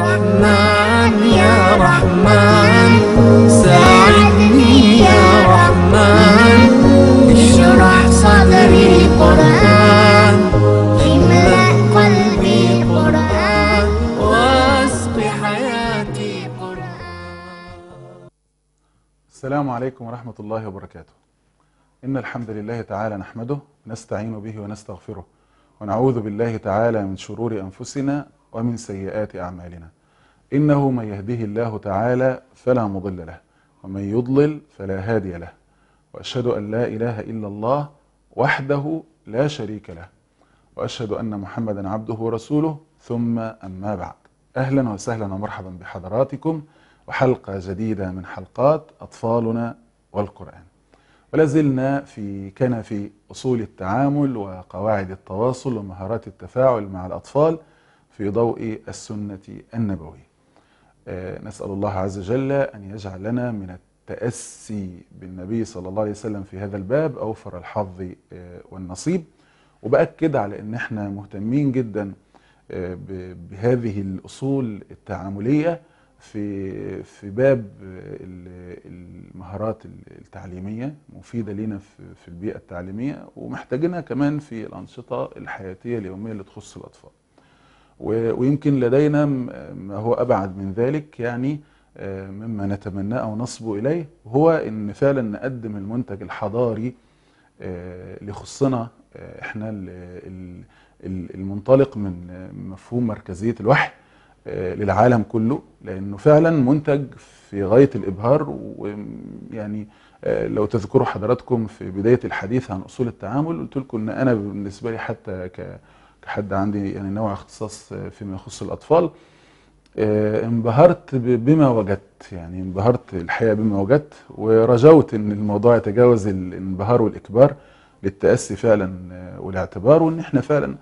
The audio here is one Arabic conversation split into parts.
رحمن يا رحمن ساعدني يا رحمن اشرح صدري قرآن املأ قلبي قرآن واسق حياتي قرآن السلام عليكم ورحمة الله وبركاته إن الحمد لله تعالى نحمده نستعين به ونستغفره ونعوذ بالله تعالى من شرور أنفسنا ومن سيئات أعمالنا إنه من يهده الله تعالى فلا مضل له ومن يضلل فلا هادي له وأشهد أن لا إله إلا الله وحده لا شريك له وأشهد أن محمدا عبده ورسوله ثم أما بعد أهلا وسهلا ومرحبا بحضراتكم وحلقة جديدة من حلقات أطفالنا والقرآن ولازلنا في كنف أصول التعامل وقواعد التواصل ومهارات التفاعل مع الأطفال في ضوء السنة النبوية آه، نسأل الله عز وجل أن يجعل لنا من التأسي بالنبي صلى الله عليه وسلم في هذا الباب أوفر الحظ آه، والنصيب وبأكد على أن احنا مهتمين جدا آه، بهذه الأصول التعاملية في في باب المهارات التعليميه مفيده لينا في البيئه التعليميه ومحتاجينها كمان في الانشطه الحياتيه اليوميه اللي تخص الاطفال ويمكن لدينا ما هو أبعد من ذلك يعني آه، مما نتمناه أو نصب إليه هو أن فعلا نقدم المنتج الحضاري آه، لخصنا آه، احنا المنطلق من مفهوم مركزية الوحي للعالم كله لأنه فعلا منتج في غاية الإبهار ويعني لو تذكروا حضراتكم في بداية الحديث عن أصول التعامل قلت لكم أن أنا بالنسبة لي حتى ك كحد عندي يعني نوع اختصاص آه، فيما يخص الاطفال آه، انبهرت بما وجدت يعني انبهرت الحقيقه بما وجدت ورجوت ان الموضوع يتجاوز الانبهار والاكبار للتاسي فعلا آه، والاعتبار وان احنا فعلا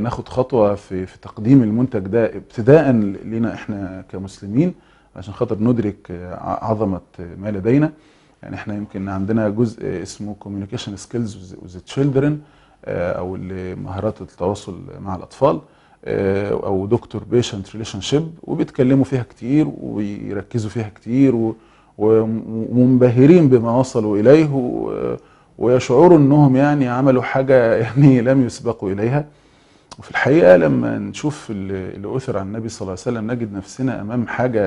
ناخد خطوه في في تقديم المنتج ده ابتداء لنا احنا كمسلمين عشان خاطر ندرك عظمه ما لدينا يعني احنا يمكن عندنا جزء اسمه communication skills with children آه، او مهارات التواصل مع الاطفال آه، او دكتور بيشنت ريليشن شيب وبيتكلموا فيها كتير ويركزوا فيها كتير ومنبهرين بما وصلوا اليه ويشعروا انهم يعني عملوا حاجه يعني لم يسبقوا اليها وفي الحقيقه لما نشوف اللي اثر عن النبي صلى الله عليه وسلم نجد نفسنا امام حاجه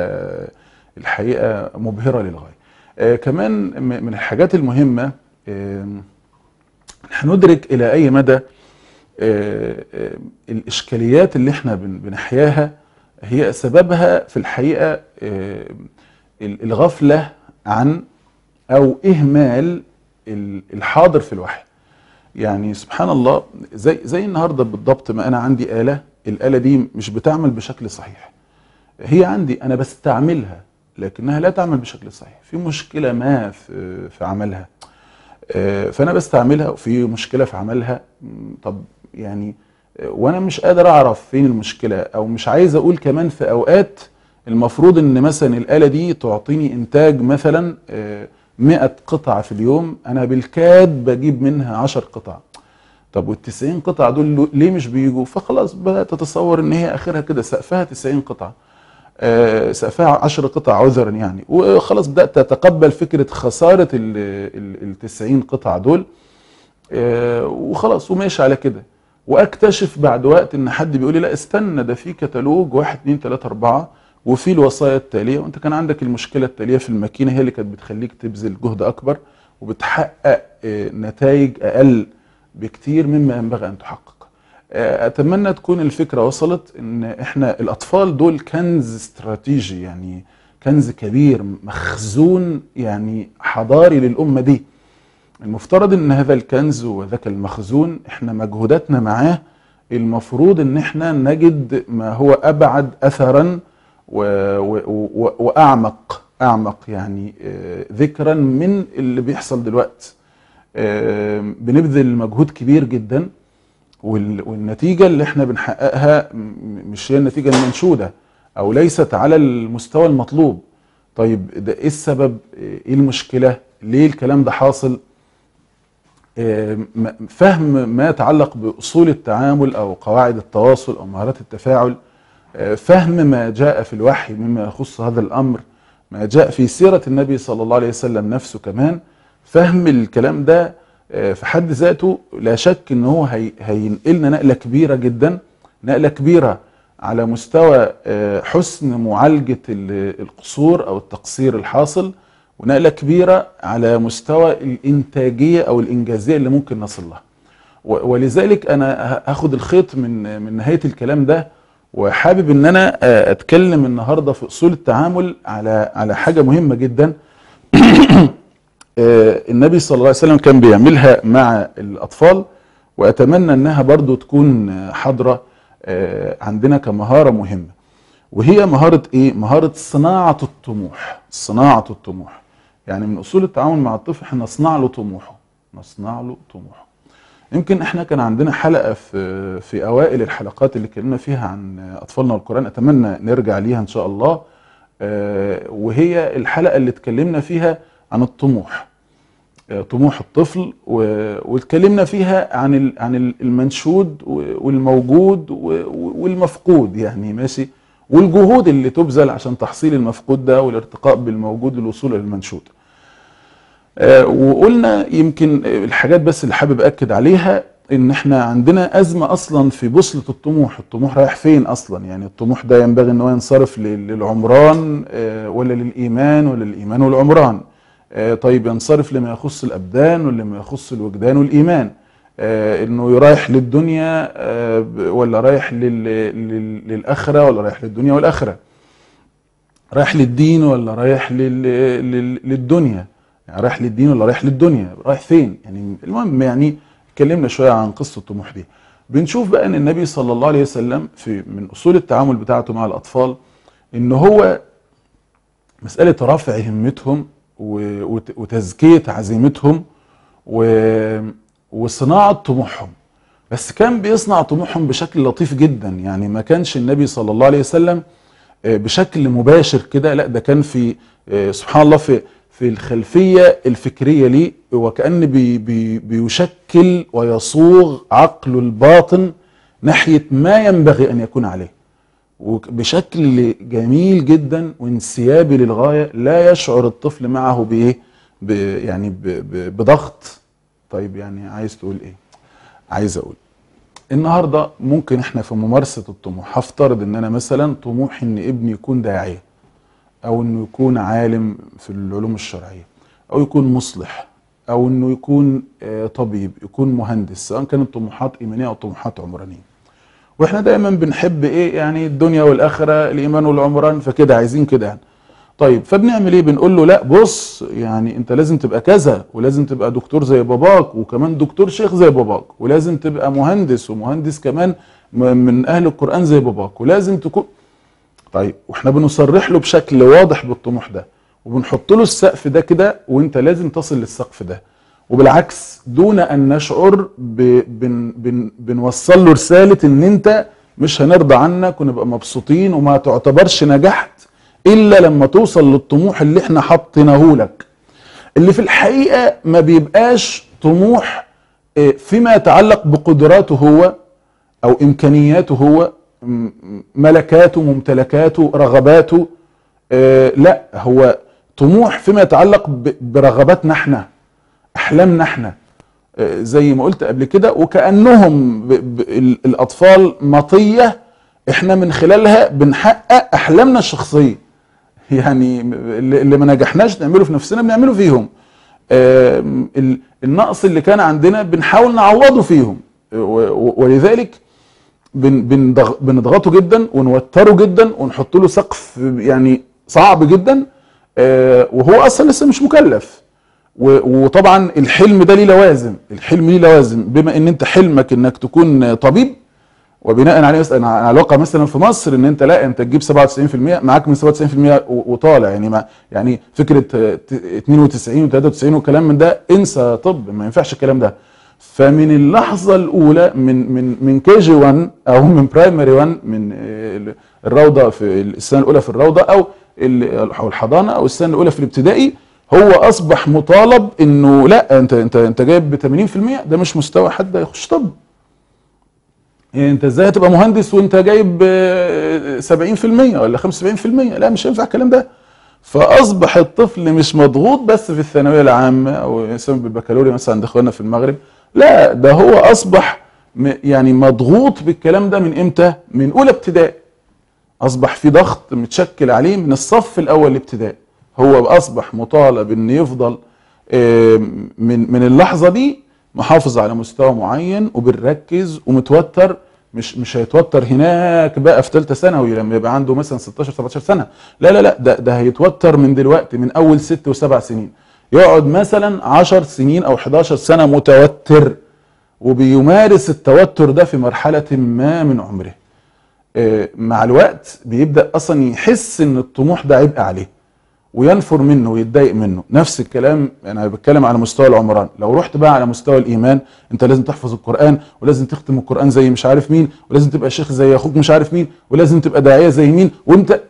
الحقيقه مبهره للغايه آه، كمان من الحاجات المهمه هندرك الى اي مدى آه، آه، الاشكاليات اللي احنا بنحياها هي سببها في الحقيقه آه، الغفله عن او اهمال الحاضر في الوحي يعني سبحان الله زي زي النهارده بالضبط ما انا عندي اله الاله دي مش بتعمل بشكل صحيح هي عندي انا بستعملها لكنها لا تعمل بشكل صحيح في مشكله ما في, في عملها آه، فانا بستعملها وفي مشكله في عملها طب يعني آه، وانا مش قادر اعرف فين المشكله او مش عايز اقول كمان في اوقات المفروض ان مثلا الاله دي تعطيني انتاج مثلا 100 آه، قطعه في اليوم انا بالكاد بجيب منها 10 قطع طب وال 90 قطعه دول ليه مش بيجوا فخلاص بدات تتصور ان هي اخرها كده سقفها 90 قطعه آه، سقفها 10 قطع عذرا يعني وخلاص بدات اتقبل فكره خساره ال 90 قطعه دول آه، وخلاص وماشي على كده واكتشف بعد وقت ان حد بيقول لي لا استنى ده في كتالوج 1 2 3 4 وفي الوصايا التاليه وانت كان عندك المشكله التاليه في الماكينه هي اللي كانت بتخليك تبذل جهد اكبر وبتحقق آه، نتائج اقل بكتير مما ينبغي ان تحقق آه، اتمنى تكون الفكره وصلت ان احنا الاطفال دول كنز استراتيجي يعني كنز كبير مخزون يعني حضاري للامه دي المفترض ان هذا الكنز وذاك المخزون احنا مجهوداتنا معاه المفروض ان احنا نجد ما هو ابعد اثرا و و و واعمق اعمق يعني آه، ذكرا من اللي بيحصل دلوقتي آه، بنبذل مجهود كبير جدا والنتيجة اللي احنا بنحققها مش هي النتيجة المنشودة او ليست على المستوى المطلوب طيب ده ايه السبب ايه المشكلة ليه الكلام ده حاصل آه، فهم ما يتعلق بأصول التعامل أو قواعد التواصل أو مهارات التفاعل آه، فهم ما جاء في الوحي مما يخص هذا الأمر ما جاء في سيرة النبي صلى الله عليه وسلم نفسه كمان فهم الكلام ده آه، في حد ذاته لا شك ان هو هينقلنا نقله كبيره جدا نقله كبيره على مستوى آه، حسن معالجه القصور او التقصير الحاصل ونقله كبيره على مستوى الانتاجيه او الانجازيه اللي ممكن نصل لها ولذلك انا هاخد الخيط من من نهايه الكلام ده وحابب ان انا آه، اتكلم النهارده في اصول التعامل على على حاجه مهمه جدا آه، النبي صلى الله عليه وسلم كان بيعملها مع الأطفال وأتمنى أنها برضو تكون حاضرة آه، عندنا كمهارة مهمة وهي مهارة إيه؟ مهارة صناعة الطموح صناعة الطموح يعني من أصول التعامل مع الطفل احنا نصنع له طموحه نصنع له طموحه يمكن احنا كان عندنا حلقة في, في أوائل الحلقات اللي اتكلمنا فيها عن أطفالنا والقرآن أتمنى نرجع ليها إن شاء الله آه، وهي الحلقة اللي اتكلمنا فيها عن الطموح آه، طموح الطفل واتكلمنا فيها عن عن المنشود والموجود والمفقود يعني ماشي والجهود اللي تبذل عشان تحصيل المفقود ده والارتقاء بالموجود للوصول للمنشود. آه، وقلنا يمكن الحاجات بس اللي حابب اكد عليها ان احنا عندنا ازمه اصلا في بوصله الطموح، الطموح رايح فين اصلا؟ يعني الطموح ده ينبغي ان هو ينصرف للعمران آه، ولا للايمان ولا للايمان والعمران. آه، طيب ينصرف لما يخص الأبدان ولما يخص الوجدان والإيمان آه، انه رايح للدنيا آه، ولا رايح للاخره ولا رايح للدنيا والاخره رايح للدين ولا رايح للدنيا يعني رايح للدين ولا رايح للدنيا رايح فين يعني المهم يعني اتكلمنا شويه عن قصه الطموح دي بنشوف بقى ان النبي صلى الله عليه وسلم في من اصول التعامل بتاعته مع الاطفال ان هو مساله رفع همتهم وتزكيه عزيمتهم وصناعه طموحهم بس كان بيصنع طموحهم بشكل لطيف جدا يعني ما كانش النبي صلى الله عليه وسلم آه، بشكل مباشر كده لا ده كان في آه، سبحان الله في في الخلفيه الفكريه ليه وكان بي بي بيشكل ويصوغ عقله الباطن ناحيه ما ينبغي ان يكون عليه وبشكل جميل جدا وانسيابي للغايه لا يشعر الطفل معه بايه يعني ب ب بضغط طيب يعني عايز تقول ايه عايز اقول النهارده ممكن احنا في ممارسه الطموح هفترض ان انا مثلا طموحي ان ابني يكون داعيه او انه يكون عالم في العلوم الشرعيه او يكون مصلح او انه يكون آه، طبيب يكون مهندس سواء كانت طموحات ايمانيه او طموحات عمرانيه واحنا دايما بنحب ايه يعني الدنيا والاخره الايمان والعمران فكده عايزين كده يعني طيب فبنعمل ايه بنقول له لا بص يعني انت لازم تبقى كذا ولازم تبقى دكتور زي باباك وكمان دكتور شيخ زي باباك ولازم تبقى مهندس ومهندس كمان من اهل القران زي باباك ولازم تكون طيب واحنا بنصرح له بشكل واضح بالطموح ده وبنحط له السقف ده كده وانت لازم تصل للسقف ده وبالعكس دون ان نشعر بن... بن... بنوصل له رساله ان انت مش هنرضى عنك ونبقى مبسوطين وما تعتبرش نجحت الا لما توصل للطموح اللي احنا حطيناه لك اللي في الحقيقه ما بيبقاش طموح آه، فيما يتعلق بقدراته هو او امكانياته هو ملكاته ممتلكاته رغباته آه، لا هو طموح فيما يتعلق برغباتنا احنا احلامنا احنا آه، زي ما قلت قبل كده وكانهم ب ب الاطفال مطيه احنا من خلالها بنحقق احلامنا الشخصيه يعني اللي ما نجحناش نعمله في نفسنا بنعمله فيهم النقص اللي كان عندنا بنحاول نعوضه فيهم آه، ولذلك بنضغطه جدا ونوتره جدا ونحط له سقف يعني صعب جدا آه، وهو اصلا لسه مش مكلف وطبعا الحلم ده ليه لوازم الحلم ليه لوازم بما ان انت حلمك انك تكون طبيب وبناء عليه مثلا على الواقع مثلا في مصر ان انت لا انت تجيب 97% معاك من 97% وطالع يعني ما يعني فكره 92 و93 وكلام من ده انسى طب ما ينفعش الكلام ده فمن اللحظه الاولى من من من كي جي 1 او من برايمري 1 من الروضه في السنه الاولى في الروضه او الحضانه او السنه الاولى في الابتدائي هو اصبح مطالب انه لا انت انت انت جايب ب 80% ده مش مستوى حد يخش طب يعني انت ازاي هتبقى مهندس وانت جايب 70% آه، ولا 75% لا مش هينفع الكلام ده فاصبح الطفل مش مضغوط بس في الثانويه العامه او يسمى بالبكالوريا مثلا عند اخواننا في المغرب لا ده هو اصبح يعني مضغوط بالكلام ده من امتى من اولى ابتدائي اصبح في ضغط متشكل عليه من الصف الاول الابتدائي هو اصبح مطالب ان يفضل آه، من من اللحظه دي محافظ على مستوى معين وبنركز ومتوتر مش مش هيتوتر هناك بقى في ثالثه ثانوي لما يبقى عنده مثلا 16 17 سنه لا لا لا ده ده هيتوتر من دلوقتي من اول ست وسبع سنين يقعد مثلا 10 سنين او 11 سنه متوتر وبيمارس التوتر ده في مرحله ما من عمره آه، مع الوقت بيبدا اصلا يحس ان الطموح ده عبء عليه وينفر منه ويتضايق منه نفس الكلام انا بتكلم على مستوى العمران لو رحت بقى على مستوى الايمان انت لازم تحفظ القران ولازم تختم القران زي مش عارف مين ولازم تبقى شيخ زي اخوك مش عارف مين ولازم تبقى داعيه زي مين وانت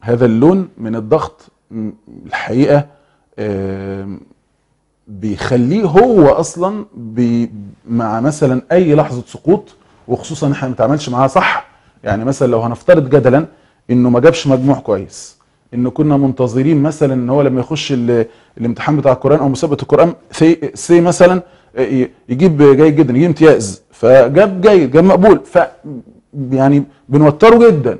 هذا اللون من الضغط الحقيقه آه، بيخليه هو اصلا بي مع مثلا اي لحظه سقوط وخصوصا احنا ما بنتعاملش معاها صح يعني مثلا لو هنفترض جدلا انه ما جابش مجموع كويس ان كنا منتظرين مثلا ان هو لما يخش الامتحان بتاع القران او مسابقه القران سي, سي مثلا آه، يجيب جيد جدا يجيب امتياز فجاب جيد جاب مقبول ف يعني بنوتره جدا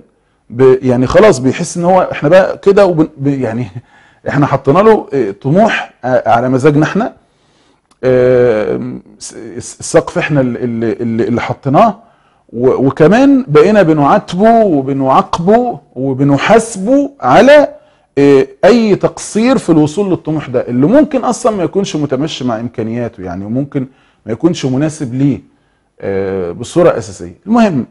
يعني خلاص بيحس ان هو احنا بقى كده يعني احنا حطينا له آه، طموح آه، على مزاجنا احنا السقف احنا اللي, اللي حطيناه وكمان بقينا بنعاتبه وبنعاقبه وبنحاسبه على آه، اي تقصير في الوصول للطموح ده اللي ممكن اصلا ما يكونش متمشي مع امكانياته يعني وممكن ما يكونش مناسب ليه آه، بصوره اساسيه المهم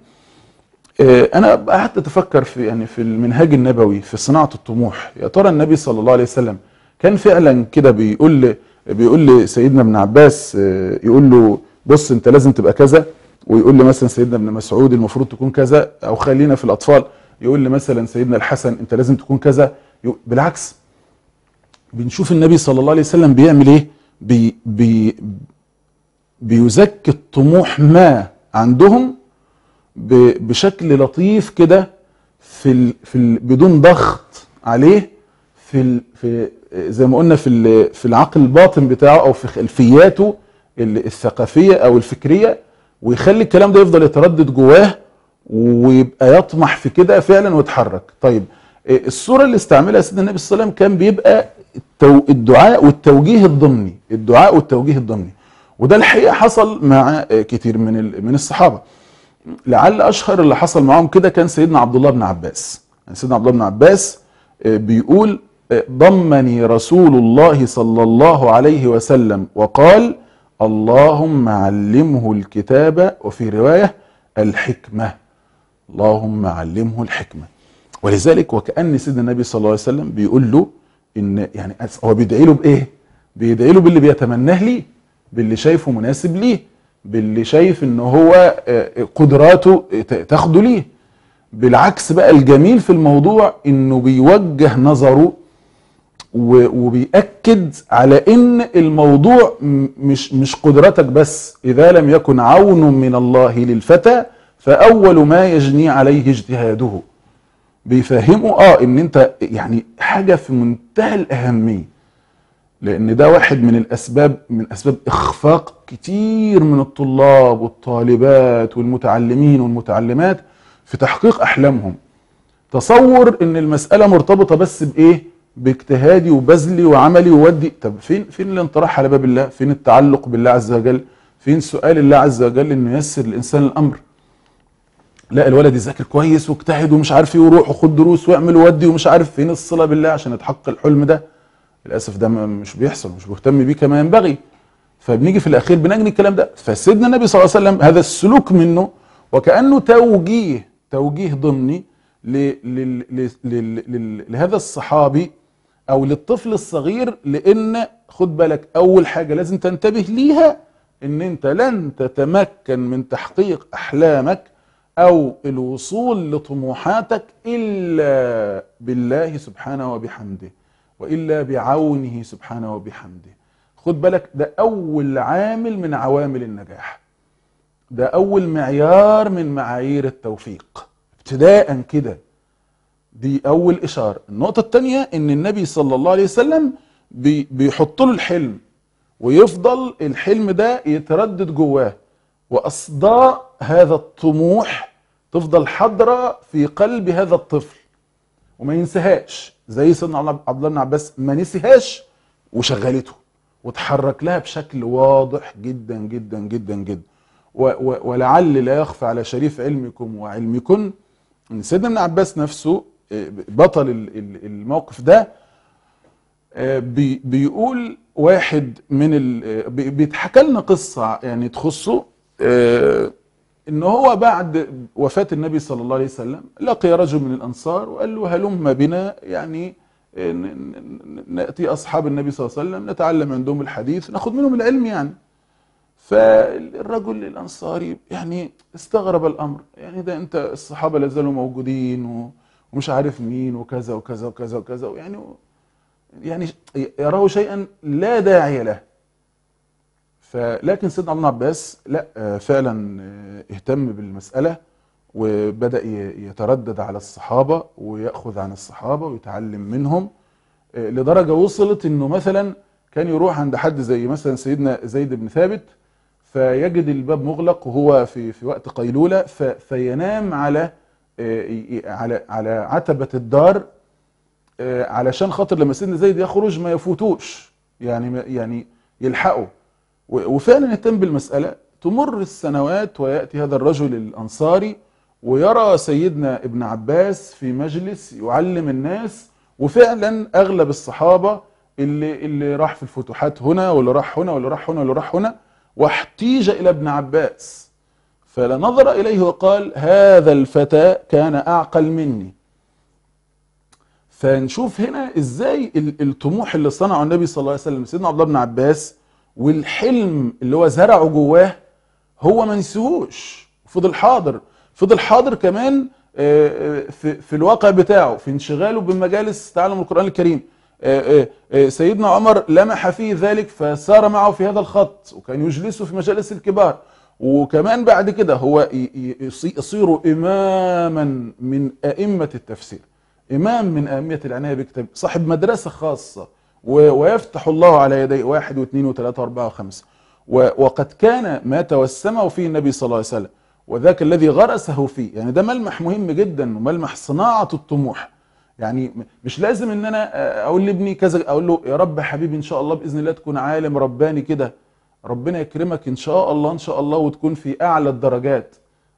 آه، انا قعدت اتفكر في يعني في المنهاج النبوي في صناعه الطموح يا ترى النبي صلى الله عليه وسلم كان فعلا كده بيقول بيقول لسيدنا ابن عباس يقول له بص انت لازم تبقى كذا ويقول لي مثلا سيدنا ابن مسعود المفروض تكون كذا او خلينا في الاطفال يقول لي مثلا سيدنا الحسن انت لازم تكون كذا بالعكس بنشوف النبي صلى الله عليه وسلم بيعمل ايه بي بي بيزكي الطموح ما عندهم بشكل لطيف كده في الـ في الـ بدون ضغط عليه في الـ في زي ما قلنا في في العقل الباطن بتاعه او في خلفياته الثقافيه او الفكريه ويخلي الكلام ده يفضل يتردد جواه ويبقى يطمح في كده فعلا ويتحرك طيب آه، الصوره اللي استعملها سيدنا النبي صلى الله عليه وسلم كان بيبقى التو... الدعاء والتوجيه الضمني الدعاء والتوجيه الضمني وده الحقيقه حصل مع آه، كتير من ال... من الصحابه لعل اشهر اللي حصل معاهم كده كان سيدنا عبد الله بن عباس يعني سيدنا عبد الله بن عباس آه، بيقول ضمني رسول الله صلى الله عليه وسلم وقال اللهم علمه الكتاب وفي رواية الحكمة اللهم علمه الحكمة ولذلك وكأن سيدنا النبي صلى الله عليه وسلم بيقول له إن يعني هو بيدعي له بإيه؟ بيدعي له باللي بيتمناه ليه باللي شايفه مناسب ليه باللي شايف إن هو آه، آه، قدراته تاخده ليه بالعكس بقى الجميل في الموضوع إنه بيوجه نظره وبيأكد على ان الموضوع مش مش قدرتك بس اذا لم يكن عون من الله للفتى فاول ما يجني عليه اجتهاده بيفهمه اه ان انت يعني حاجه في منتهى الاهميه لان ده واحد من الاسباب من اسباب اخفاق كتير من الطلاب والطالبات والمتعلمين والمتعلمات في تحقيق احلامهم تصور ان المساله مرتبطه بس بايه باجتهادي وبذلي وعملي وودي طب فين فين الانطراح على باب الله فين التعلق بالله عز وجل فين سؤال الله عز وجل انه ييسر الانسان الامر لا الولد يذاكر كويس واجتهد ومش عارف ايه وروح وخد دروس واعمل وودي ومش عارف فين الصله بالله عشان يتحقق الحلم ده للاسف ده مش بيحصل مش مهتم بيه كما ينبغي فبنيجي في الاخير بنجني الكلام ده فسيدنا النبي صلى الله عليه وسلم هذا السلوك منه وكانه توجيه توجيه ضمني لهذا الصحابي او للطفل الصغير لان خد بالك اول حاجه لازم تنتبه ليها ان انت لن تتمكن من تحقيق احلامك او الوصول لطموحاتك الا بالله سبحانه وبحمده والا بعونه سبحانه وبحمده خد بالك ده اول عامل من عوامل النجاح ده اول معيار من معايير التوفيق ابتداء كده دي اول اشاره النقطه الثانيه ان النبي صلى الله عليه وسلم بي بيحط له الحلم ويفضل الحلم ده يتردد جواه واصداء هذا الطموح تفضل حاضره في قلب هذا الطفل وما ينسهاش زي سيدنا عبد الله بن عباس ما نسيهاش وشغلته وتحرك لها بشكل واضح جدا جدا جدا جدا ولعل لا يخفى على شريف علمكم وعلمكن ان سيدنا ابن عباس نفسه بطل الموقف ده آه، بيقول واحد من ال... آه، بيتحكى لنا قصه يعني تخصه آه، ان هو بعد وفاه النبي صلى الله عليه وسلم لقي رجل من الانصار وقال له هلم بنا يعني ناتي اصحاب النبي صلى الله عليه وسلم نتعلم عندهم الحديث ناخد منهم العلم يعني فالرجل الانصاري يعني استغرب الامر يعني ده انت الصحابه لا زالوا موجودين و... ومش عارف مين وكذا وكذا وكذا وكذا ويعني يعني يراه شيئا لا داعي له فلكن سيدنا ابن عباس لا آه، فعلا آه، اهتم بالمسألة وبدأ يتردد على الصحابة ويأخذ عن الصحابة ويتعلم منهم آه، لدرجة وصلت انه مثلا كان يروح عند حد زي مثلا سيدنا زيد بن ثابت فيجد الباب مغلق وهو في في وقت قيلولة فينام على آه، على على عتبه الدار آه، علشان خاطر لما سيدنا زيد يخرج ما يفوتوش يعني يعني يلحقه وفعلا اهتم بالمساله تمر السنوات وياتي هذا الرجل الانصاري ويرى سيدنا ابن عباس في مجلس يعلم الناس وفعلا اغلب الصحابه اللي اللي راح في الفتوحات هنا واللي راح هنا واللي راح هنا واللي راح هنا واحتيج الى ابن عباس فلنظر إليه وقال هذا الفتى كان أعقل مني فنشوف هنا ازاي الطموح اللي صنعه النبي صلى الله عليه وسلم سيدنا عبد الله بن عباس والحلم اللي هو زرعه جواه هو ما نسيهوش فضل حاضر فضل حاضر كمان آه، آه، في الواقع بتاعه في انشغاله بمجالس تعلم القرآن الكريم آه، سيدنا عمر لمح فيه ذلك فسار معه في هذا الخط وكان يجلسه في مجالس الكبار وكمان بعد كده هو يصير إماما من أئمة التفسير إمام من أئمة العناية بكتاب صاحب مدرسة خاصة ويفتح الله على يديه واحد واثنين وثلاثة وأربعة وخمسة وقد كان ما توسمه فيه النبي صلى الله عليه وسلم وذاك الذي غرسه فيه يعني ده ملمح مهم جدا وملمح صناعة الطموح يعني مش لازم ان انا اقول لابني كذا اقول له يا رب يا حبيبي ان شاء الله باذن الله تكون عالم رباني كده ربنا يكرمك ان شاء الله ان شاء الله وتكون في اعلى الدرجات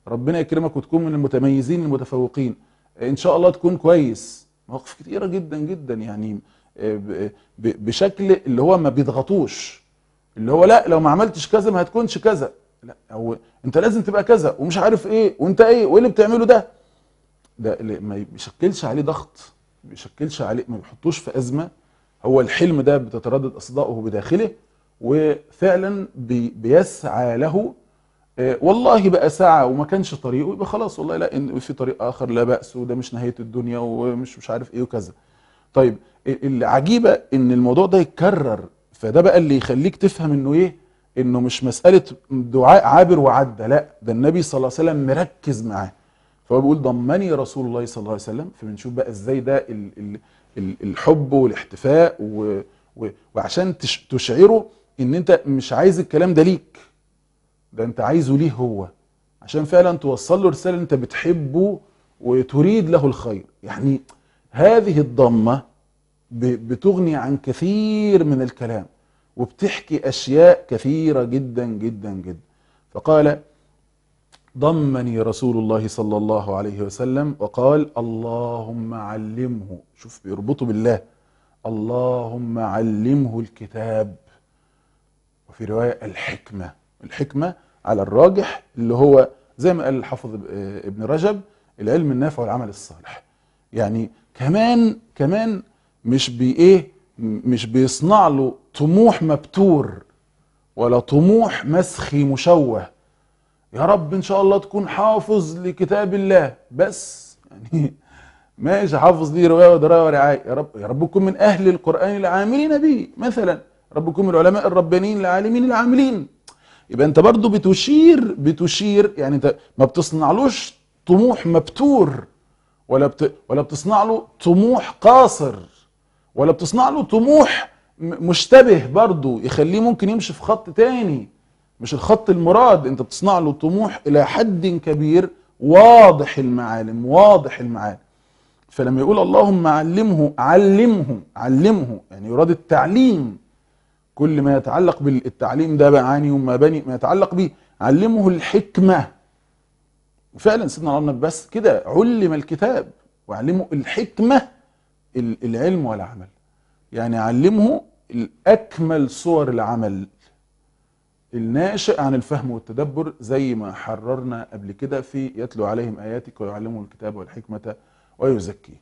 ربنا يكرمك وتكون من المتميزين المتفوقين ان شاء الله تكون كويس مواقف كتيره جدا جدا يعني آه، بشكل اللي هو ما بيضغطوش اللي هو لا لو ما عملتش كذا ما هتكونش كذا لا هو انت لازم تبقى كذا ومش عارف ايه وانت ايه وايه اللي بتعمله ده ده اللي ما بيشكلش عليه ضغط ما بيشكلش عليه ما بيحطوش في ازمه هو الحلم ده بتتردد اصدائه بداخله وفعلا بيسعى له آه، والله بقى سعى وما كانش طريقه يبقى خلاص والله لا ان في طريق اخر لا باس وده مش نهايه الدنيا ومش مش عارف ايه وكذا طيب العجيبه ان الموضوع ده يتكرر فده بقى اللي يخليك تفهم انه ايه انه مش مساله دعاء عابر وعدى لا ده النبي صلى الله عليه وسلم مركز معاه فهو بيقول ضمني رسول الله صلى الله عليه وسلم فبنشوف بقى ازاي ده الحب والاحتفاء وعشان تشعره ان انت مش عايز الكلام ده ليك ده انت عايزه ليه هو عشان فعلا توصل له رساله انت بتحبه وتريد له الخير يعني هذه الضمه بتغني عن كثير من الكلام وبتحكي اشياء كثيره جدا جدا جدا فقال ضمني رسول الله صلى الله عليه وسلم وقال اللهم علمه شوف بيربطه بالله اللهم علمه الكتاب في رواية الحكمة الحكمة على الراجح اللي هو زي ما قال الحافظ ابن رجب العلم النافع والعمل الصالح يعني كمان كمان مش بإيه مش بيصنع له طموح مبتور ولا طموح مسخي مشوه يا رب ان شاء الله تكون حافظ لكتاب الله بس يعني ماشي حافظ ليه روايه ودرايه ورعايه يا رب يا رب تكون من اهل القران العاملين به مثلا ربكم العلماء الربانيين العالمين العاملين يبقى انت برضو بتشير بتشير يعني انت ما بتصنعلوش طموح مبتور ولا بت ولا بتصنع له طموح قاصر ولا بتصنع له طموح مشتبه برضو يخليه ممكن يمشي في خط تاني مش الخط المراد انت بتصنع له طموح الى حد كبير واضح المعالم واضح المعالم فلما يقول اللهم علمه علمه علمه يعني يراد التعليم كل ما يتعلق بالتعليم ده بعاني وما بني ما يتعلق به علمه الحكمة فعلا سيدنا عمر بس كده علم الكتاب وعلمه الحكمة العلم والعمل يعني علمه الأكمل صور العمل الناشئ عن الفهم والتدبر زي ما حررنا قبل كده في يتلو عليهم آياتك ويعلمهم الكتاب والحكمة ويزكيه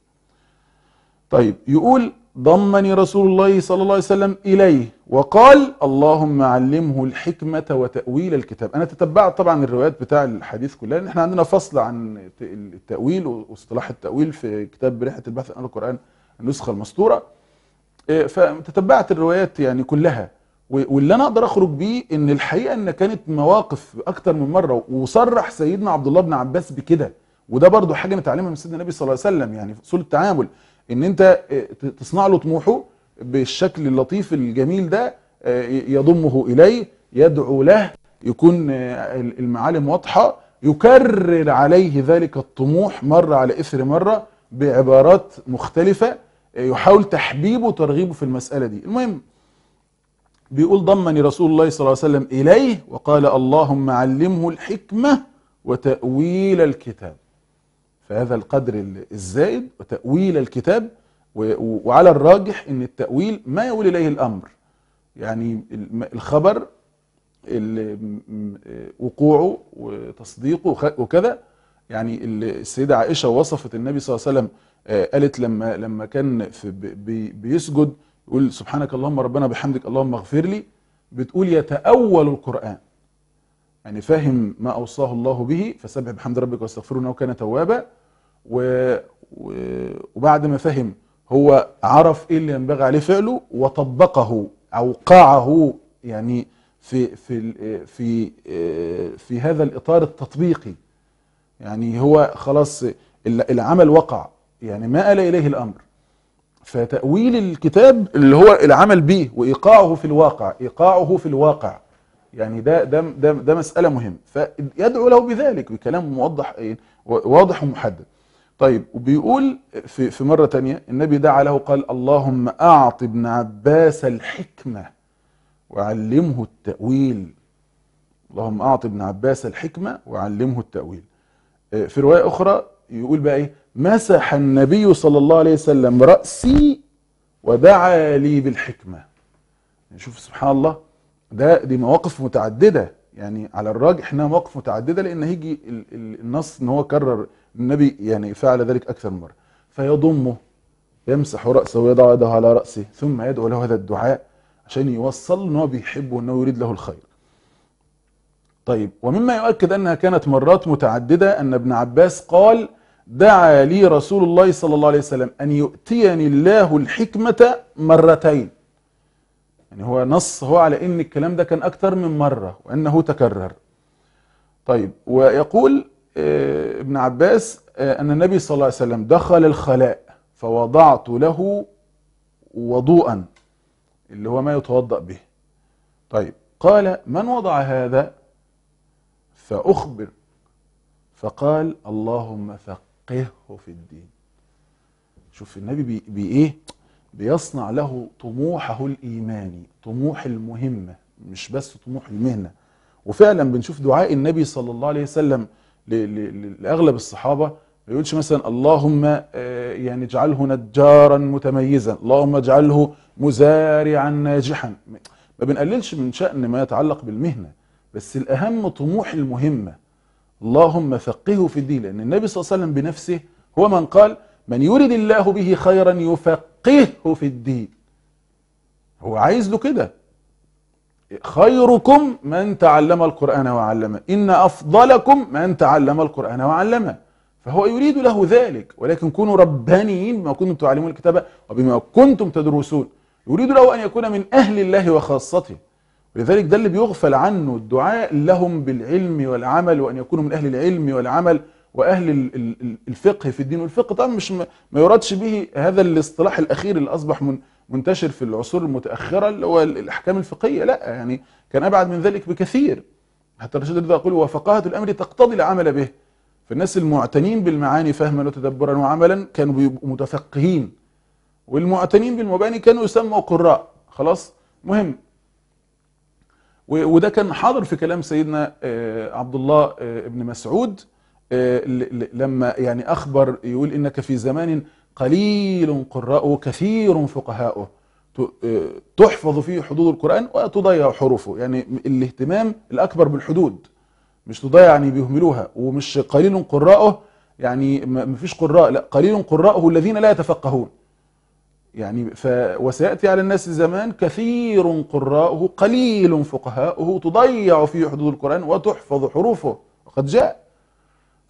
طيب يقول ضمني رسول الله صلى الله عليه وسلم إليه وقال اللهم علمه الحكمة وتأويل الكتاب أنا تتبعت طبعا الروايات بتاع الحديث كلها لأن احنا عندنا فصل عن التأويل واصطلاح التأويل في كتاب رحلة البحث عن القرآن النسخة المسطورة آه، فتتبعت الروايات يعني كلها واللي أنا أقدر أخرج بيه إن الحقيقة إن كانت مواقف أكتر من مرة وصرح سيدنا عبد الله بن عباس بكده وده برضو حاجة نتعلمها من سيدنا النبي صلى الله عليه وسلم يعني في أصول التعامل ان انت آه، تصنع له طموحه بالشكل اللطيف الجميل ده آه، يضمه اليه يدعو له يكون آه، المعالم واضحه يكرر عليه ذلك الطموح مره على اثر مره بعبارات مختلفه يحاول تحبيبه وترغيبه في المساله دي المهم بيقول ضمني رسول الله صلى الله عليه وسلم اليه وقال اللهم علمه الحكمه وتاويل الكتاب في هذا القدر الزائد وتأويل الكتاب وعلى الراجح ان التأويل ما يقول اليه الامر يعني الخبر وقوعه وتصديقه وكذا يعني السيدة عائشة وصفت النبي صلى الله عليه وسلم آه، قالت لما لما كان في بيسجد يقول سبحانك اللهم ربنا بحمدك اللهم اغفر لي بتقول يتأول القرآن يعني فهم ما أوصاه الله به فسبح بحمد ربك واستغفره انه كان توابا و... و... وبعد ما فهم هو عرف ايه اللي ينبغي عليه فعله وطبقه اوقعه يعني في في في في هذا الاطار التطبيقي يعني هو خلاص العمل وقع يعني ما آل اليه الامر فتاويل الكتاب اللي هو العمل به وايقاعه في الواقع ايقاعه في الواقع يعني ده ده ده, ده مساله مهم فيدعو له بذلك بكلام موضح إيه، واضح ومحدد طيب وبيقول في, في مرة تانية النبي دعا له قال اللهم أعط ابن عباس الحكمة وعلمه التأويل اللهم أعط ابن عباس الحكمة وعلمه التأويل آه، في رواية أخرى يقول بقى إيه مسح النبي صلى الله عليه وسلم رأسي ودعا لي بالحكمة يعني شوف سبحان الله ده دي مواقف متعددة يعني على الراجح انها مواقف متعدده لان هيجي النص ان هو كرر النبي يعني فعل ذلك أكثر من مرة فيضمه يمسح رأسه ويضع يده على رأسه ثم يدعو له هذا الدعاء عشان يوصل أنه بيحبه وأنه يريد له الخير طيب ومما يؤكد أنها كانت مرات متعددة أن ابن عباس قال دعا لي رسول الله صلى الله عليه وسلم أن يؤتيني الله الحكمة مرتين يعني هو نص هو على أن الكلام ده كان أكثر من مرة وأنه تكرر طيب ويقول آه، ابن عباس آه، أن النبي صلى الله عليه وسلم دخل الخلاء فوضعت له وضوءا اللي هو ما يتوضأ به طيب قال من وضع هذا فأخبر فقال اللهم فقهه في الدين شوف النبي بي, بي إيه؟ بيصنع له طموحه الإيماني طموح المهمة مش بس طموح المهنة وفعلا بنشوف دعاء النبي صلى الله عليه وسلم لاغلب الصحابه ما يقولش مثلا اللهم آه، يعني اجعله نجارا متميزا اللهم اجعله مزارعا ناجحا ما بنقللش من شأن ما يتعلق بالمهنة بس الأهم طموح المهمة اللهم فقهه في الدين لأن النبي صلى الله عليه وسلم بنفسه هو من قال من يرد الله به خيرا يفقهه في الدين هو عايز له كده خيركم من تعلم القرآن وعلمه إن أفضلكم من تعلم القرآن وعلمه فهو يريد له ذلك ولكن كونوا ربانيين بما كنتم تعلمون الكتاب وبما كنتم تدرسون يريد له أن يكون من أهل الله وخاصته ولذلك ده اللي بيغفل عنه الدعاء لهم بالعلم والعمل وأن يكونوا من أهل العلم والعمل وأهل الفقه في الدين والفقه طبعا مش ما يرادش به هذا الاصطلاح الأخير اللي أصبح من منتشر في العصور المتاخره اللي هو الاحكام الفقهيه لا يعني كان ابعد من ذلك بكثير حتى الرشيد الرضا يقول وفقاهه الامر تقتضي العمل به فالناس المعتنين بالمعاني فهما وتدبرا وعملا كانوا بيبقوا متفقهين والمعتنين بالمباني كانوا يسموا قراء خلاص مهم وده كان حاضر في كلام سيدنا آه، عبد الله آه، بن مسعود آه، لما يعني اخبر يقول انك في زمان قليل قراءه كثير فقهاؤه آه، تحفظ فيه حدود القرآن وتضيع حروفه يعني الاهتمام الأكبر بالحدود مش تضيع يعني بيهملوها ومش قليل قراءه يعني مفيش قراء لا قليل قراءه الذين لا يتفقهون يعني ف... وسيأتي على الناس الزمان كثير قراءه قليل فقهاؤه تضيع فيه حدود القرآن وتحفظ حروفه وقد جاء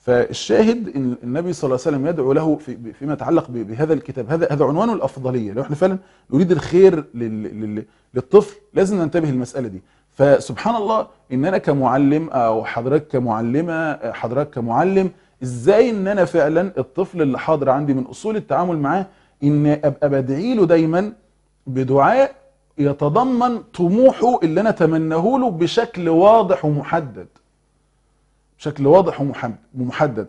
فالشاهد ان النبي صلى الله عليه وسلم يدعو له في فيما يتعلق بهذا الكتاب هذا هذا عنوانه الافضليه لو احنا فعلا نريد الخير للطفل لازم ننتبه للمساله دي فسبحان الله ان انا كمعلم او حضرتك كمعلمه حضرتك كمعلم ازاي ان انا فعلا الطفل اللي حاضر عندي من اصول التعامل معاه ان ابقى بدعي له دايما بدعاء يتضمن طموحه اللي انا تمناه له بشكل واضح ومحدد بشكل واضح ومحدد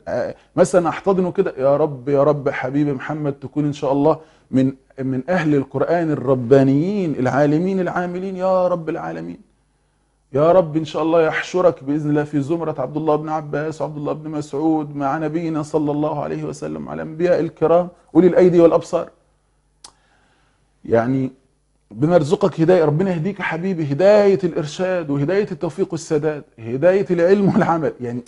مثلا احتضنه كده يا رب يا رب حبيبي محمد تكون ان شاء الله من من اهل القران الربانيين العالمين العاملين يا رب العالمين يا رب ان شاء الله يحشرك باذن الله في زمره عبد الله بن عباس وعبد الله بن مسعود مع نبينا صلى الله عليه وسلم على الانبياء الكرام اولي الايدي والابصار يعني بنرزقك هداية ربنا يهديك يا حبيبي هداية الإرشاد وهداية التوفيق والسداد هداية العلم والعمل يعني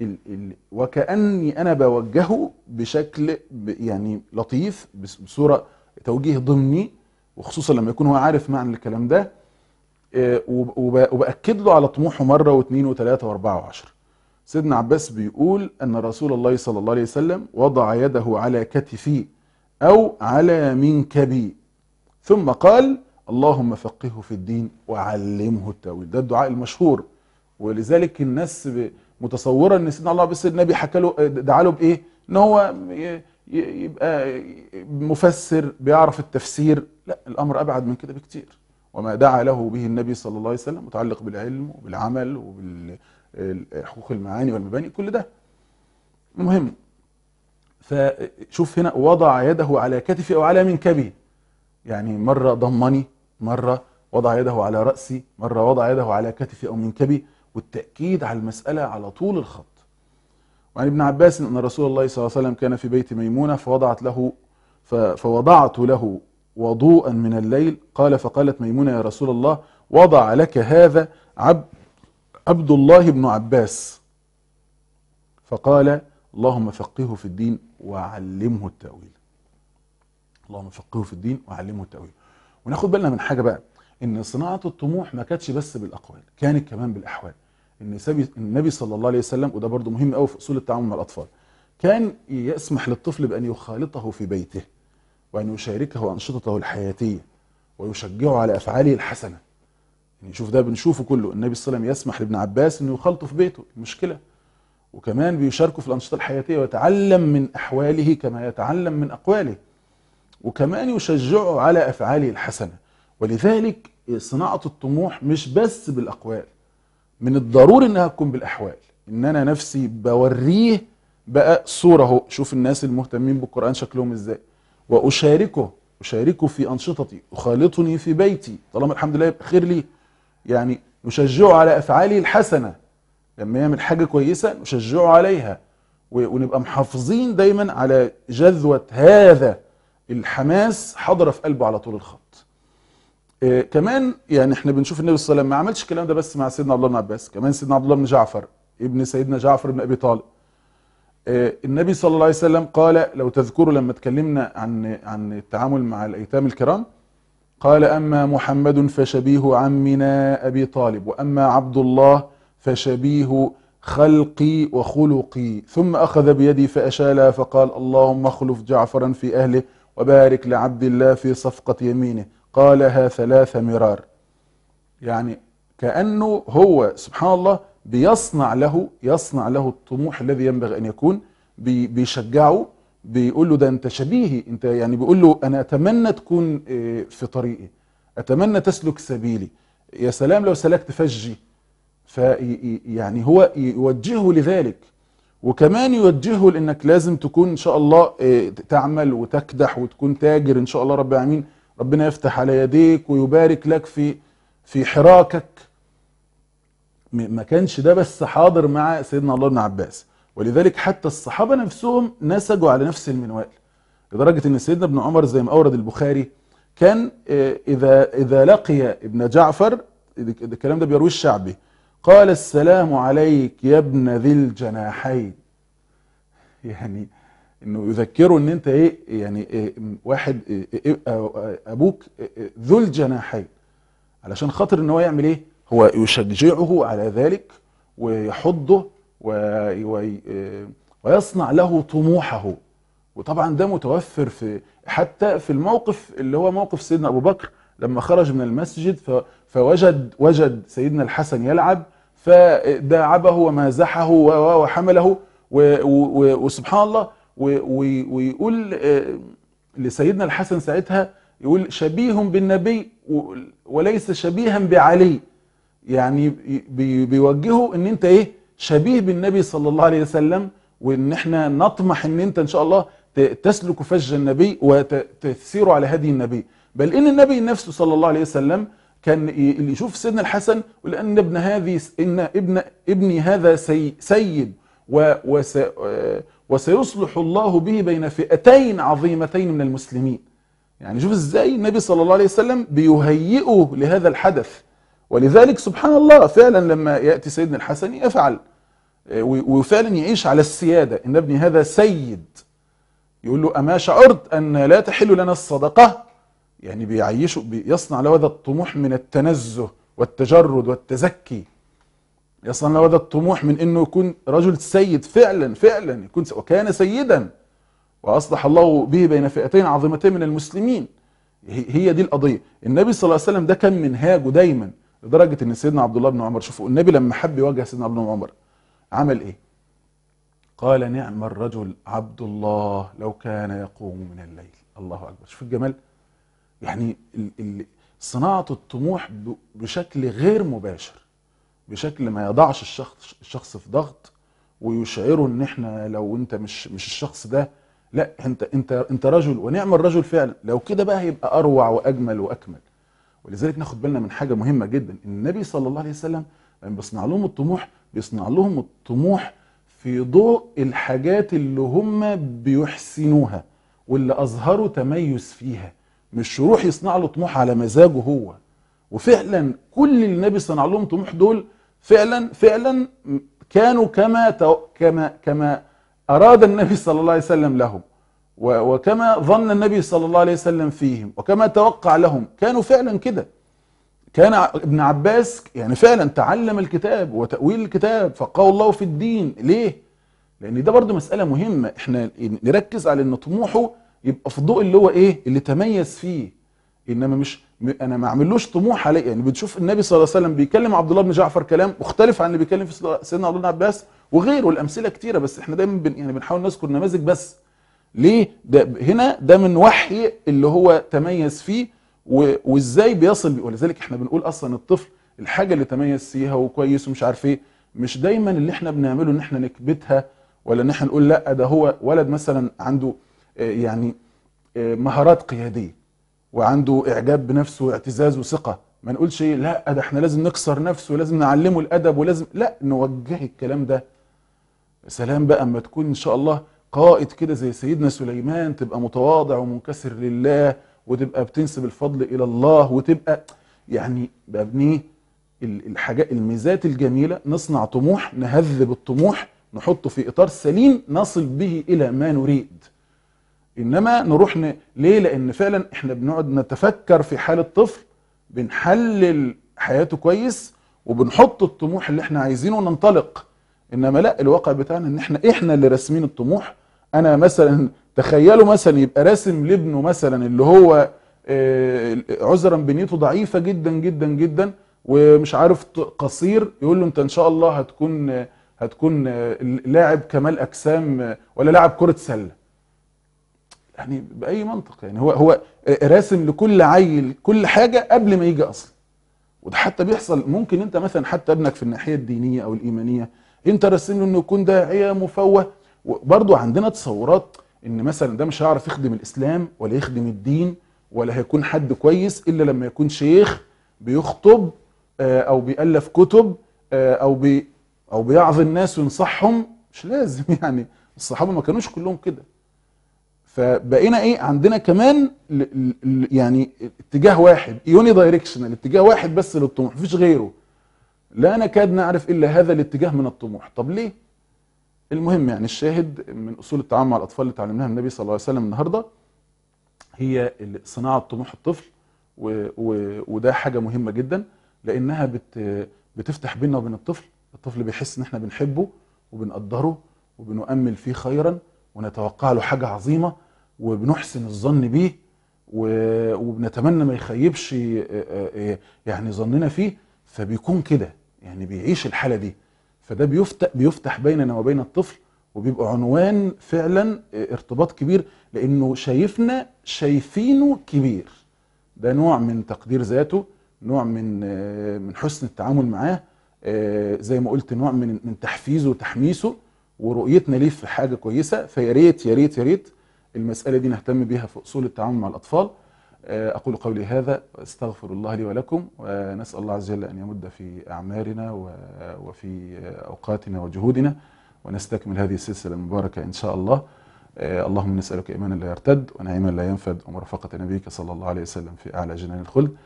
ال ال وكأني أنا بوجهه بشكل يعني لطيف بصورة توجيه ضمني وخصوصا لما يكون هو عارف معنى الكلام ده آه، وبأكد له على طموحه مرة واثنين وثلاثة واربعة وعشرة سيدنا عباس بيقول أن رسول الله صلى الله عليه وسلم وضع يده على كتفي أو على منكبي ثم قال اللهم فقهه في الدين وعلمه التاويل ده الدعاء المشهور ولذلك الناس متصوره ان سيدنا الله بس النبي حكى له دعا له بايه ان هو يبقى مفسر بيعرف التفسير لا الامر ابعد من كده بكتير وما دعا له به النبي صلى الله عليه وسلم متعلق بالعلم وبالعمل وبالحقوق المعاني والمباني كل ده المهم فشوف هنا وضع يده على كتفي او على منكبي يعني مره ضمني مرة وضع يده على رأسي مرة وضع يده على كتفي أو منكبي والتأكيد على المسألة على طول الخط وعن ابن عباس أن رسول الله صلى الله عليه وسلم كان في بيت ميمونة فوضعت له فوضعت له وضوءا من الليل قال فقالت ميمونة يا رسول الله وضع لك هذا عبد عبد الله بن عباس فقال اللهم فقهه في الدين وعلمه التأويل اللهم فقهه في الدين وعلمه التأويل وناخد بالنا من حاجه بقى ان صناعه الطموح ما كانتش بس بالاقوال كانت كمان بالاحوال ان النبي صلى الله عليه وسلم وده برضو مهم قوي في اصول التعامل مع الاطفال كان يسمح للطفل بان يخالطه في بيته وان يشاركه انشطته الحياتيه ويشجعه على افعاله الحسنه يعني شوف ده بنشوفه كله النبي صلى الله عليه وسلم يسمح لابن عباس انه يخالطه في بيته المشكله وكمان بيشاركه في الانشطه الحياتيه ويتعلم من احواله كما يتعلم من اقواله وكمان يشجعه على أفعاله الحسنة ولذلك صناعة الطموح مش بس بالأقوال من الضروري انها تكون بالاحوال ان انا نفسي بوريه بقى صوره اهو شوف الناس المهتمين بالقران شكلهم ازاي واشاركه اشاركه في انشطتي اخالطني في بيتي طالما الحمد لله يبقى خير لي يعني نشجعه على افعاله الحسنه لما يعمل حاجه كويسه نشجعه عليها ونبقى محافظين دايما على جذوه هذا الحماس حضر في قلبه على طول الخط آه كمان يعني احنا بنشوف النبي صلى الله عليه وسلم ما عملش الكلام ده بس مع سيدنا عبد الله بن عباس كمان سيدنا عبد الله بن جعفر ابن سيدنا جعفر بن ابي طالب آه النبي صلى الله عليه وسلم قال لو تذكروا لما اتكلمنا عن عن التعامل مع الايتام الكرام قال اما محمد فشبيه عمنا ابي طالب واما عبد الله فشبيه خلقي وخلقي ثم اخذ بيدي فاشالها فقال اللهم اخلف جعفرا في اهله وبارك لعبد الله في صفقة يمينه قالها ثلاث مرار يعني كأنه هو سبحان الله بيصنع له يصنع له الطموح الذي ينبغي أن يكون بيشجعه بيقول له ده انت شبيهي انت يعني بيقول له انا اتمنى تكون آه، في طريقي اتمنى تسلك سبيلي يا سلام لو سلكت فجي في يعني هو يوجهه لذلك وكمان يوجهه لانك لازم تكون ان شاء الله آه، تعمل وتكدح وتكون تاجر ان شاء الله رب العالمين ربنا يفتح على يديك ويبارك لك في في حراكك ما كانش ده بس حاضر مع سيدنا الله بن عباس ولذلك حتى الصحابه نفسهم نسجوا على نفس المنوال لدرجه ان سيدنا ابن عمر زي ما اورد البخاري كان آه، اذا اذا لقي ابن جعفر الكلام ده بيرويه الشعبي قال السلام عليك يا ابن ذي الجناحين يعني انه يذكره ان انت ايه يعني إيه واحد إيه, إيه،, إيه،, إيه، ابوك إيه ذو الجناحين علشان خاطر ان هو يعمل ايه هو يشجعه على ذلك ويحضه ويصنع له طموحه وطبعا ده متوفر في حتى في الموقف اللي هو موقف سيدنا ابو بكر لما خرج من المسجد فوجد وجد سيدنا الحسن يلعب فداعبه ومازحه وحمله وسبحان الله ويقول آه، لسيدنا الحسن ساعتها يقول شبيه بالنبي وليس شبيها بعلي يعني بيوجهه ان انت ايه شبيه بالنبي صلى الله عليه وسلم وان احنا نطمح ان انت ان شاء الله تسلك فج النبي وتسير على هدي النبي بل ان النبي نفسه صلى الله عليه وسلم كان اللي يشوف سيدنا الحسن يقول ان ابن هذه ان ابن ابني هذا سي سيد وس آه، وسيصلح الله به بين فئتين عظيمتين من المسلمين يعني شوف ازاي النبي صلى الله عليه وسلم بيهيئه لهذا الحدث ولذلك سبحان الله فعلا لما يأتي سيدنا الحسن يفعل آه، وفعلا يعيش على السيادة إن ابني هذا سيد يقول له أما شعرت أن لا تحل لنا الصدقة يعني بيعيشوا بيصنع له هذا الطموح من التنزه والتجرد والتزكي يصنع له هذا الطموح من انه يكون رجل سيد فعلا فعلا يكون وكان سيدا واصلح الله به بين فئتين عظيمتين من المسلمين هي دي القضيه النبي صلى الله عليه وسلم ده كان منهاجه دايما لدرجه ان سيدنا عبد الله بن عمر شوفوا النبي لما حب يواجه سيدنا عبد الله بن عمر عمل ايه قال نعم الرجل عبد الله لو كان يقوم من الليل الله اكبر شوف الجمال يعني صناعة الطموح بشكل غير مباشر بشكل ما يضعش الشخص الشخص في ضغط ويشعره ان احنا لو انت مش مش الشخص ده لا انت انت انت رجل ونعم الرجل فعلا لو كده بقى هيبقى اروع واجمل واكمل ولذلك ناخد بالنا من حاجه مهمه جدا ان النبي صلى الله عليه وسلم لما بيصنع لهم الطموح بيصنع لهم الطموح في ضوء الحاجات اللي هم بيحسنوها واللي اظهروا تميز فيها مش يروح يصنع له طموح على مزاجه هو وفعلا كل اللي النبي صنع لهم طموح دول فعلا فعلا كانوا كما كما كما اراد النبي صلى الله عليه وسلم لهم وكما ظن النبي صلى الله عليه وسلم فيهم وكما توقع لهم كانوا فعلا كده كان ابن عباس يعني فعلا تعلم الكتاب وتأويل الكتاب فقه الله في الدين ليه؟ لأن ده برضو مسألة مهمة احنا نركز على أن طموحه يبقى في الضوء اللي هو ايه اللي تميز فيه انما مش انا ما اعملوش طموح عليه يعني بتشوف النبي صلى الله عليه وسلم بيكلم عبد الله بن جعفر كلام مختلف عن اللي بيكلم في سيدنا عبد الله بن عباس وغيره الامثله كتيره بس احنا دايما بن يعني بنحاول نذكر نماذج بس ليه ده هنا ده من وحي اللي هو تميز فيه وازاي بيصل بي ولذلك احنا بنقول اصلا الطفل الحاجه اللي تميز فيها وكويس ومش عارف ايه مش دايما اللي احنا بنعمله ان احنا نكبتها ولا ان احنا نقول لا ده هو ولد مثلا عنده يعني آه، مهارات قياديه وعنده اعجاب بنفسه واعتزاز وثقه ما نقولش إيه، لا ده احنا لازم نكسر نفسه ولازم نعلمه الادب ولازم لا نوجه الكلام ده سلام بقى اما تكون ان شاء الله قائد كده زي سيدنا سليمان تبقى متواضع ومنكسر لله وتبقى بتنسب الفضل الى الله وتبقى يعني بنيه الحاجات الميزات الجميله نصنع طموح نهذب الطموح نحطه في اطار سليم نصل به الى ما نريد انما نروح ن... ليه لان فعلا احنا بنقعد نتفكر في حال الطفل بنحلل حياته كويس وبنحط الطموح اللي احنا عايزينه وننطلق انما لا الواقع بتاعنا ان احنا احنا اللي راسمين الطموح انا مثلا تخيلوا مثلا يبقى راسم لابنه مثلا اللي هو آه، عذرا بنيته ضعيفه جدا جدا جدا ومش عارف قصير يقول له انت ان شاء الله هتكون هتكون لاعب كمال اجسام ولا لاعب كره سله يعني باي منطق يعني هو هو راسم لكل عيل كل حاجه قبل ما يجي اصلا وده حتى بيحصل ممكن انت مثلا حتى ابنك في الناحيه الدينيه او الايمانيه انت راسم له انه يكون داعيه مفوه وبرضه عندنا تصورات ان مثلا ده مش هيعرف يخدم الاسلام ولا يخدم الدين ولا هيكون حد كويس الا لما يكون شيخ بيخطب آه، او بيالف كتب آه، او بي او بيعظ الناس وينصحهم مش لازم يعني الصحابه ما كانوش كلهم كده فبقينا ايه عندنا كمان ل ل يعني اتجاه واحد يوني دايركشنال اتجاه واحد بس للطموح مفيش غيره لا نكاد نعرف الا هذا الاتجاه من الطموح طب ليه المهم يعني الشاهد من اصول التعامل مع الاطفال اللي تعلمناها من النبي صلى الله عليه وسلم النهارده هي صناعه طموح الطفل و و وده حاجه مهمه جدا لانها بت بتفتح بيننا وبين الطفل الطفل بيحس ان احنا بنحبه وبنقدره وبنؤمل فيه خيرا ونتوقع له حاجه عظيمه وبنحسن الظن بيه وبنتمنى ما يخيبش آه، آه، آه، يعني ظننا فيه فبيكون كده يعني بيعيش الحاله دي فده بيفتح بيفتح بيننا وبين الطفل وبيبقى عنوان فعلا ارتباط كبير لانه شايفنا شايفينه كبير ده نوع من تقدير ذاته نوع من من حسن التعامل معاه زي ما قلت نوع من من تحفيزه وتحميسه ورؤيتنا ليه في حاجه كويسه فيا ريت يا ريت يا ريت المساله دي نهتم بيها في اصول التعامل مع الاطفال آه، اقول قولي هذا استغفر الله لي ولكم ونسال الله عز وجل ان يمد في اعمارنا وفي اوقاتنا وجهودنا ونستكمل هذه السلسله المباركه ان شاء الله آه، اللهم نسالك ايمانا لا يرتد ونعيما لا ينفد ومرافقه نبيك صلى الله عليه وسلم في اعلى جنان الخلد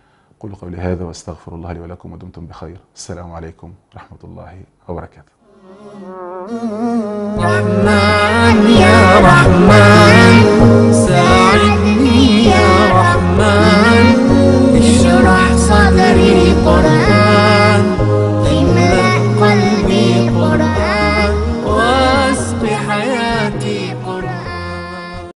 قولوا قولي هذا واستغفر الله لي ولكم ودمتم بخير السلام عليكم ورحمه الله وبركاته رحمن يا رحمن ساعدني يا رحمن اشرح صدري قرآن